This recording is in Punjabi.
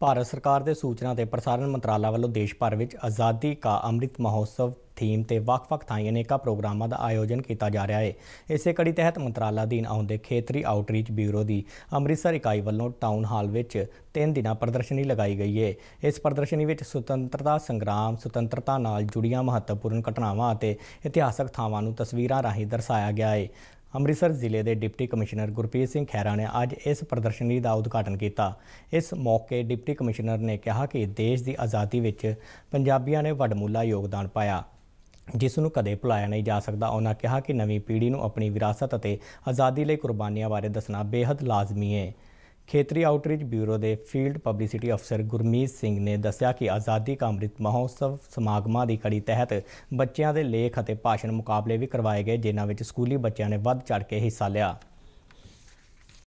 ਭਾਰਤ ਸਰਕਾਰ ਦੇ ਸੂਚਨਾ ਤੇ ਪ੍ਰਸਾਰਣ ਮੰਤਰਾਲਾ ਵੱਲੋਂ ਦੇਸ਼ ਭਰ ਵਿੱਚ ਆਜ਼ਾਦੀ ਕਾ ਅੰਮ੍ਰਿਤ ਮਹੋਤਸਵ ਥੀਮ ਤੇ ਵੱਖ-ਵੱਖ ਥਾਈਂ ਅਨੇਕਾਂ ਪ੍ਰੋਗਰਾਮਾਂ ਦਾ ਆਯੋਜਨ ਕੀਤਾ ਜਾ ਰਿਹਾ ਹੈ ਇਸੇ ਕੜੀ ਤਹਿਤ ਮੰਤਰਾਲਾ ਅਧੀਨ ਆਉਂਦੇ ਖੇਤਰੀ ਆਊਟਰੀਚ ਬਿਊਰੋ ਦੀ ਅੰਮ੍ਰਿਤਸਰ ਇਕਾਈ ਵੱਲੋਂ ਟਾਊਨ ਹਾਲ ਵਿੱਚ 3 ਦਿਨਾਂ ਪ੍ਰਦਰਸ਼ਨੀ ਲਗਾਈ ਗਈ ਹੈ ਇਸ ਪ੍ਰਦਰਸ਼ਨੀ ਵਿੱਚ ਸੁਤੰਤਰਤਾ ਸੰਗਰਾਮ ਸੁਤੰਤਰਤਾ ਨਾਲ ਜੁੜੀਆਂ ਮਹੱਤਵਪੂਰਨ ਘਟਨਾਵਾਂ ਅਤੇ ਇਤਿਹਾਸਕ ਥਾਵਾਂ ਨੂੰ ਤਸਵੀਰਾਂ ਰਾਹੀਂ ਦਰਸਾਇਆ ਗਿਆ ਹੈ ਅੰਮ੍ਰਿਤਸਰ ਜ਼ਿਲ੍ਹੇ ਦੇ ਡਿਪਟੀ ਕਮਿਸ਼ਨਰ ਗੁਰਪ੍ਰੀਤ ਸਿੰਘ ਖੈਰਾ ਨੇ ਅੱਜ ਇਸ ਪ੍ਰਦਰਸ਼ਨੀ ਦਾ ਉਦਘਾਟਨ ਕੀਤਾ ਇਸ ਮੌਕੇ ਡਿਪਟੀ ਕਮਿਸ਼ਨਰ ਨੇ ਕਿਹਾ ਕਿ ਦੇਸ਼ ਦੀ ਆਜ਼ਾਦੀ ਵਿੱਚ ਪੰਜਾਬੀਆਂ ਨੇ ਵੱਡਮੁੱਲਾ ਯੋਗਦਾਨ ਪਾਇਆ ਜਿਸ ਨੂੰ ਕਦੇ ਭੁਲਾਇਆ ਨਹੀਂ ਜਾ ਸਕਦਾ ਉਹਨਾਂ ਕਿਹਾ ਕਿ ਨਵੀਂ ਪੀੜ੍ਹੀ ਨੂੰ ਆਪਣੀ ਵਿਰਾਸਤ ਅਤੇ ਆਜ਼ਾਦੀ ਲਈ ਕੁਰਬਾਨੀਆਂ ਬਾਰੇ ਦੱਸਣਾ ਬੇहद ਲਾਜ਼ਮੀ ਹੈ ਖੇਤਰੀ ਆਊਟਰੀਚ ਬਿਊਰੋ ਦੇ ਫੀਲਡ ਪਬਲਿਸਿਟੀ ਅਫਸਰ ਗੁਰਮੀਤ ਸਿੰਘ ਨੇ ਦੱਸਿਆ ਕਿ ਆਜ਼ਾਦੀ ਕਾ ਅੰਮ੍ਰਿਤ ਮਹੋਤਸਵ ਸਮਾਗਮਾਂ ਦੀ ਕੜੀ ਤਹਿਤ ਬੱਚਿਆਂ ਦੇ ਲੇਖ ਅਤੇ ਭਾਸ਼ਣ ਮੁਕਾਬਲੇ ਵੀ ਕਰਵਾਏ ਗਏ ਜਿਨ੍ਹਾਂ ਵਿੱਚ ਸਕੂਲੀ ਬੱਚਿਆਂ ਨੇ ਵੱਧ ਚੜ ਕੇ ਹਿੱਸਾ ਲਿਆ